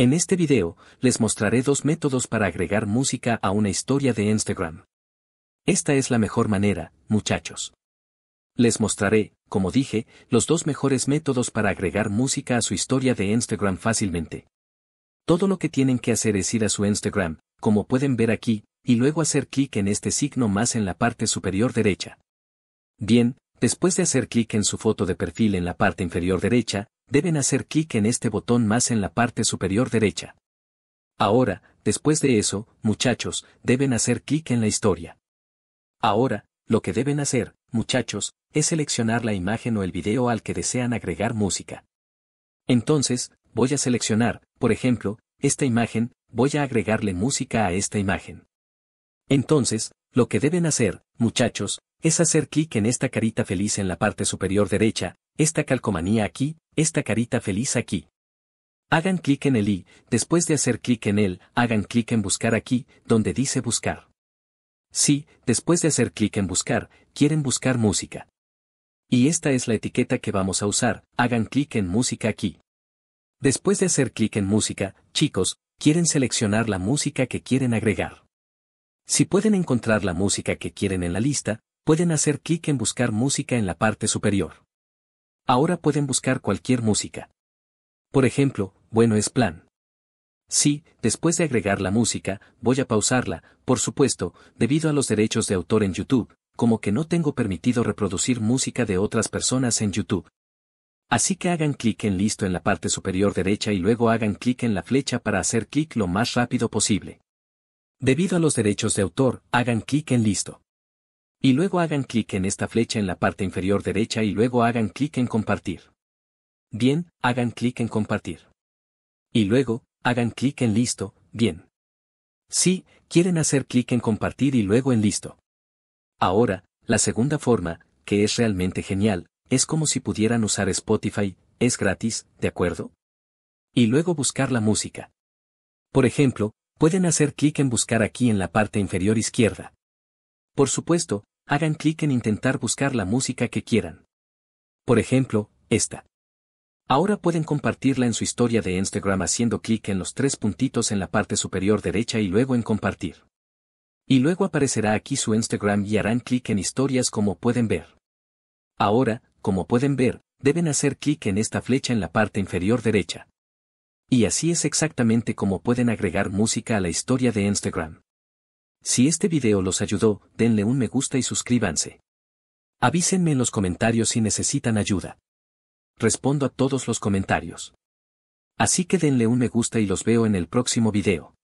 En este video, les mostraré dos métodos para agregar música a una historia de Instagram. Esta es la mejor manera, muchachos. Les mostraré, como dije, los dos mejores métodos para agregar música a su historia de Instagram fácilmente. Todo lo que tienen que hacer es ir a su Instagram, como pueden ver aquí, y luego hacer clic en este signo más en la parte superior derecha. Bien, después de hacer clic en su foto de perfil en la parte inferior derecha, deben hacer clic en este botón más en la parte superior derecha. Ahora, después de eso, muchachos, deben hacer clic en la historia. Ahora, lo que deben hacer, muchachos, es seleccionar la imagen o el video al que desean agregar música. Entonces, voy a seleccionar, por ejemplo, esta imagen, voy a agregarle música a esta imagen. Entonces, lo que deben hacer, muchachos, es hacer clic en esta carita feliz en la parte superior derecha, esta calcomanía aquí, esta carita feliz aquí. Hagan clic en el i, después de hacer clic en él, hagan clic en buscar aquí, donde dice buscar. Sí, después de hacer clic en buscar, quieren buscar música. Y esta es la etiqueta que vamos a usar, hagan clic en música aquí. Después de hacer clic en música, chicos, quieren seleccionar la música que quieren agregar. Si pueden encontrar la música que quieren en la lista, pueden hacer clic en buscar música en la parte superior. Ahora pueden buscar cualquier música. Por ejemplo, bueno es plan. Sí, después de agregar la música, voy a pausarla, por supuesto, debido a los derechos de autor en YouTube, como que no tengo permitido reproducir música de otras personas en YouTube. Así que hagan clic en listo en la parte superior derecha y luego hagan clic en la flecha para hacer clic lo más rápido posible. Debido a los derechos de autor, hagan clic en listo. Y luego hagan clic en esta flecha en la parte inferior derecha y luego hagan clic en compartir. Bien, hagan clic en compartir. Y luego, hagan clic en listo, bien. Sí, quieren hacer clic en compartir y luego en listo. Ahora, la segunda forma, que es realmente genial, es como si pudieran usar Spotify, es gratis, ¿de acuerdo? Y luego buscar la música. Por ejemplo, pueden hacer clic en buscar aquí en la parte inferior izquierda. Por supuesto, hagan clic en intentar buscar la música que quieran. Por ejemplo, esta. Ahora pueden compartirla en su historia de Instagram haciendo clic en los tres puntitos en la parte superior derecha y luego en compartir. Y luego aparecerá aquí su Instagram y harán clic en historias como pueden ver. Ahora, como pueden ver, deben hacer clic en esta flecha en la parte inferior derecha. Y así es exactamente como pueden agregar música a la historia de Instagram. Si este video los ayudó, denle un me gusta y suscríbanse. Avísenme en los comentarios si necesitan ayuda. Respondo a todos los comentarios. Así que denle un me gusta y los veo en el próximo video.